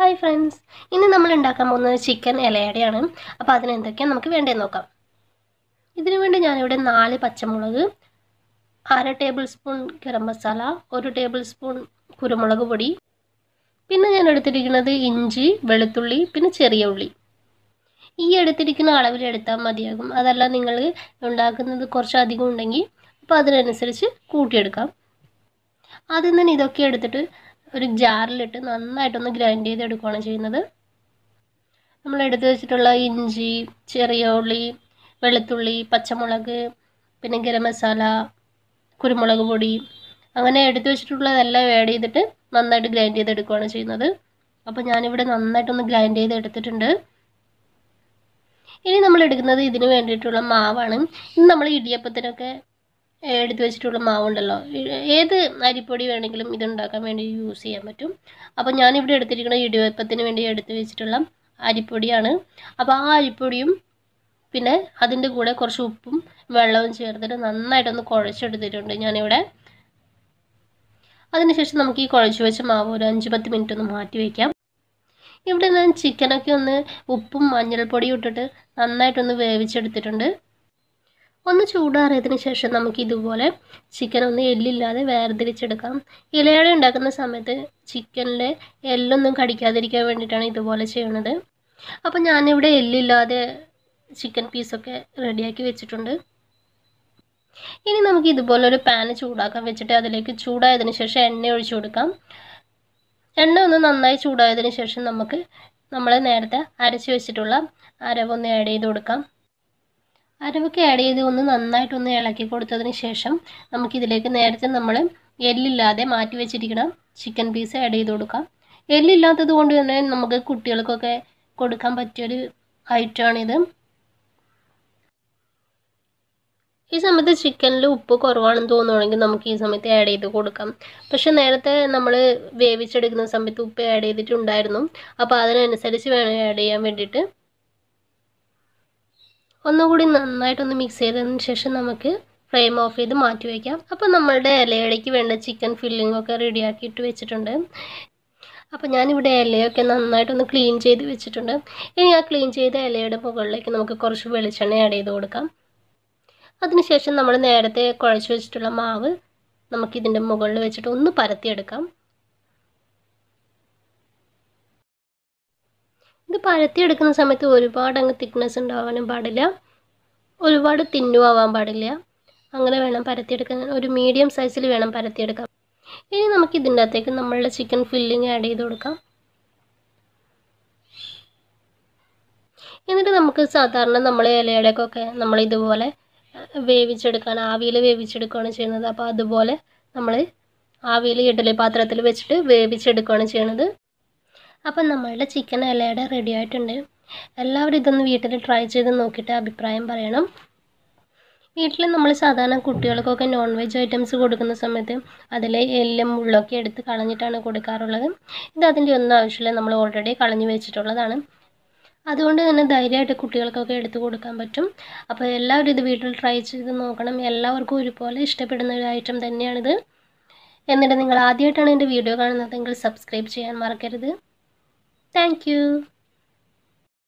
Hi friends ഇന്ന് നമ്മൾ ഉണ്ടാക്കാൻ പോകുന്നത് ചിക്കൻ ഇലയടയാണ് അപ്പോൾ അതിനെന്തൊക്കെയാണ് നമുക്ക് വേണ്ടത് നോക്കാം ഇതിനു വേണ്ടി ഞാനിവിടെ നാല് പച്ചമുളക് അര ടേബിൾ സ്പൂൺ ഗരം മസാല ഒരു ടേബിൾ സ്പൂൺ കുരുമുളക് പൊടി പിന്നെ ഞാൻ എടുത്തിരിക്കുന്നത് ഇഞ്ചി വെളുത്തുള്ളി പിന്നെ ചെറിയ ഉള്ളി ഈ എടുത്തിരിക്കുന്ന അളവിൽ എടുത്താൽ മതിയാകും അതല്ല നിങ്ങൾ ഉണ്ടാക്കുന്നത് കുറച്ചധികം ഉണ്ടെങ്കിൽ അപ്പോൾ അതിനനുസരിച്ച് കൂട്ടിയെടുക്കാം ആദ്യം തന്നെ ഇതൊക്കെ എടുത്തിട്ട് ഒരു ജാറിലിട്ട് നന്നായിട്ടൊന്ന് ഗ്രൈൻഡ് ചെയ്ത് എടുക്കുകയാണ് ചെയ്യുന്നത് നമ്മൾ എടുത്തു വെച്ചിട്ടുള്ള ഇഞ്ചി ചെറിയ ഉള്ളി വെളുത്തുള്ളി പച്ചമുളക് പിന്നെ ഗരം മസാല കുരുമുളക് പൊടി അങ്ങനെ എടുത്തു വെച്ചിട്ടുള്ളതെല്ലാം ആഡ് ചെയ്തിട്ട് നന്നായിട്ട് ഗ്രൈൻഡ് ചെയ്തെടുക്കുകയാണ് ചെയ്യുന്നത് അപ്പോൾ ഞാനിവിടെ നന്നായിട്ടൊന്ന് ഗ്രൈൻഡ് ചെയ്ത് എടുത്തിട്ടുണ്ട് ഇനി നമ്മൾ എടുക്കുന്നത് ഇതിന് വേണ്ടിയിട്ടുള്ള മാവാണ് ഇന്ന് നമ്മൾ ഇടിയപ്പത്തിനൊക്കെ എടുത്തു വെച്ചിട്ടുള്ള മാവുണ്ടല്ലോ ഏത് അരിപ്പൊടി വേണമെങ്കിലും ഇതുണ്ടാക്കാൻ വേണ്ടി യൂസ് ചെയ്യാൻ പറ്റും അപ്പോൾ ഞാനിവിടെ എടുത്തിരിക്കുന്ന ഇടിയപ്പത്തിന് വേണ്ടി എടുത്തു വെച്ചിട്ടുള്ള അരിപ്പൊടിയാണ് അപ്പോൾ ആ അരിപ്പൊടിയും പിന്നെ അതിൻ്റെ കൂടെ കുറച്ച് ഉപ്പും വെള്ളവും ചേർത്തിട്ട് നന്നായിട്ടൊന്ന് കുഴച്ചെടുത്തിട്ടുണ്ട് ഞാനിവിടെ അതിനുശേഷം നമുക്ക് ഈ കുഴച്ച് വെച്ച മാവ് ഒരു അഞ്ച് പത്ത് മിനിറ്റ് ഒന്ന് മാറ്റി വയ്ക്കാം ഇവിടെ ഞാൻ ചിക്കനൊക്കെ ഒന്ന് ഉപ്പും മഞ്ഞൾപ്പൊടിയും ഇട്ടിട്ട് നന്നായിട്ടൊന്ന് വേവിച്ചെടുത്തിട്ടുണ്ട് ഒന്ന് ചൂടാറിയതിന് ശേഷം നമുക്ക് ഇതുപോലെ ചിക്കൻ ഒന്ന് എല്ലില്ലാതെ വേർതിരിച്ചെടുക്കാം ഇലയട ഉണ്ടാക്കുന്ന സമയത്ത് ചിക്കനിലെ എല്ലൊന്നും കടിക്കാതിരിക്കാൻ വേണ്ടിയിട്ടാണ് ഇതുപോലെ ചെയ്യണത് അപ്പോൾ ഞാനിവിടെ എല്ലില്ലാതെ ചിക്കൻ പീസൊക്കെ റെഡിയാക്കി വെച്ചിട്ടുണ്ട് ഇനി നമുക്ക് ഇതുപോലെ ഒരു പാന് ചൂടാക്കാൻ വെച്ചിട്ട് അതിലേക്ക് ചൂടായതിന് ശേഷം എണ്ണ ഒഴിച്ചു കൊടുക്കാം എണ്ണ ഒന്ന് നന്നായി ചൂടായതിന് ശേഷം നമുക്ക് നമ്മൾ നേരത്തെ അരച്ച് വെച്ചിട്ടുള്ള അരവൊന്ന് ആഡ് ചെയ്ത് കൊടുക്കാം അരവൊക്കെ ആഡ് ചെയ്ത് ഒന്ന് നന്നായിട്ടൊന്ന് ഇളക്കി കൊടുത്തതിന് ശേഷം നമുക്കിതിലേക്ക് നേരത്തെ നമ്മൾ എല്ലില്ലാതെ മാറ്റി വെച്ചിരിക്കണം ചിക്കൻ പീസ് ആഡ് ചെയ്ത് കൊടുക്കാം എല്ലില്ലാത്തത് കൊണ്ട് തന്നെ നമുക്ക് കുട്ടികൾക്കൊക്കെ കൊടുക്കാൻ പറ്റിയൊരു ഐറ്റമാണിത് ഈ സമയത്ത് ചിക്കനിൽ ഉപ്പ് കുറവാണെന്ന് തോന്നുവാണെങ്കിൽ നമുക്ക് ഈ സമയത്ത് ആഡ് ചെയ്ത് കൊടുക്കാം പക്ഷെ നേരത്തെ നമ്മൾ വേവിച്ചെടുക്കുന്ന സമയത്ത് ഉപ്പ് ആഡ് ചെയ്തിട്ടുണ്ടായിരുന്നു അപ്പോൾ അതിനനുസരിച്ച് വേണം ആഡ് ചെയ്യാൻ വേണ്ടിയിട്ട് ഒന്നുകൂടി നന്നായിട്ടൊന്ന് മിക്സ് ചെയ്തതിന് ശേഷം നമുക്ക് ഫ്ലെയിം ഓഫ് ചെയ്ത് മാറ്റി വയ്ക്കാം അപ്പോൾ നമ്മളുടെ ഇലയടയ്ക്ക് വേണ്ട ചിക്കൻ ഫില്ലിംഗ് ഒക്കെ ആക്കിയിട്ട് വെച്ചിട്ടുണ്ട് അപ്പോൾ ഞാനിവിടെ ഇലയൊക്കെ നന്നായിട്ടൊന്ന് ക്ലീൻ ചെയ്ത് വെച്ചിട്ടുണ്ട് ഇനി ആ ക്ലീൻ ചെയ്ത ഇലയുടെ മുകളിലേക്ക് നമുക്ക് കുറച്ച് വെളിച്ചെണ്ണ ആഡ് ചെയ്ത് കൊടുക്കാം അതിനുശേഷം നമ്മൾ നേരത്തെ കുഴച്ച് വെച്ചിട്ടുള്ള മാവ് നമുക്കിതിൻ്റെ മുകളിൽ വെച്ചിട്ട് ഒന്ന് പരത്തിയെടുക്കാം ഇത് പരത്തിയെടുക്കുന്ന സമയത്ത് ഒരുപാട് അങ്ങ് തിക്നെസ് ഉണ്ടാവാനും പാടില്ല ഒരുപാട് തിന്നു ആവാൻ പാടില്ല അങ്ങനെ വേണം പരത്തിയെടുക്കാൻ ഒരു മീഡിയം സൈസിൽ വേണം പരത്തിയെടുക്കാൻ ഇനി നമുക്ക് ഇതിൻ്റെ അകത്തേക്ക് നമ്മളുടെ ചിക്കൻ ഫില്ലിങ് ആഡ് ചെയ്ത് കൊടുക്കാം എന്നിട്ട് നമുക്ക് സാധാരണ നമ്മൾ ഇലയുടെയൊക്കെ നമ്മൾ ഇതുപോലെ വേവിച്ചെടുക്കാൻ ആവിയിൽ വേവിച്ചെടുക്കുകയാണ് ചെയ്യുന്നത് അപ്പോൾ അതുപോലെ നമ്മൾ ആവിയിൽ ഇഡലി പാത്രത്തിൽ വെച്ചിട്ട് വേവിച്ചെടുക്കുകയാണ് ചെയ്യുന്നത് അപ്പം നമ്മളുടെ ചിക്കൻ ഇലയുടെ റെഡി ആയിട്ടുണ്ട് എല്ലാവരും ഇതൊന്ന് വീട്ടിൽ ട്രൈ ചെയ്ത് നോക്കിയിട്ട് അഭിപ്രായം പറയണം വീട്ടിൽ നമ്മൾ സാധാരണ കുട്ടികൾക്കൊക്കെ നോൺ വെജ് ഐറ്റംസ് കൊടുക്കുന്ന സമയത്ത് അതിലെ എല്ലും മുള്ളൊക്കെ എടുത്ത് കളഞ്ഞിട്ടാണ് കൊടുക്കാറുള്ളത് ഇത് അതിൻ്റെ ഒന്നും ആവശ്യമില്ല നമ്മൾ ഓൾറെഡി കളഞ്ഞു വെച്ചിട്ടുള്ളതാണ് അതുകൊണ്ട് തന്നെ ധൈര്യമായിട്ട് കുട്ടികൾക്കൊക്കെ എടുത്തു കൊടുക്കാൻ പറ്റും അപ്പോൾ എല്ലാവരും ഇത് വീട്ടിൽ ട്രൈ ചെയ്ത് നോക്കണം എല്ലാവർക്കും ഒരുപോലെ ഇഷ്ടപ്പെടുന്ന ഒരു ഐറ്റം തന്നെയാണിത് എന്നിട്ട് നിങ്ങൾ ആദ്യമായിട്ടാണ് എൻ്റെ വീഡിയോ കാണുന്നതെങ്കിൽ സബ്സ്ക്രൈബ് ചെയ്യാൻ മറക്കരുത് Thank you.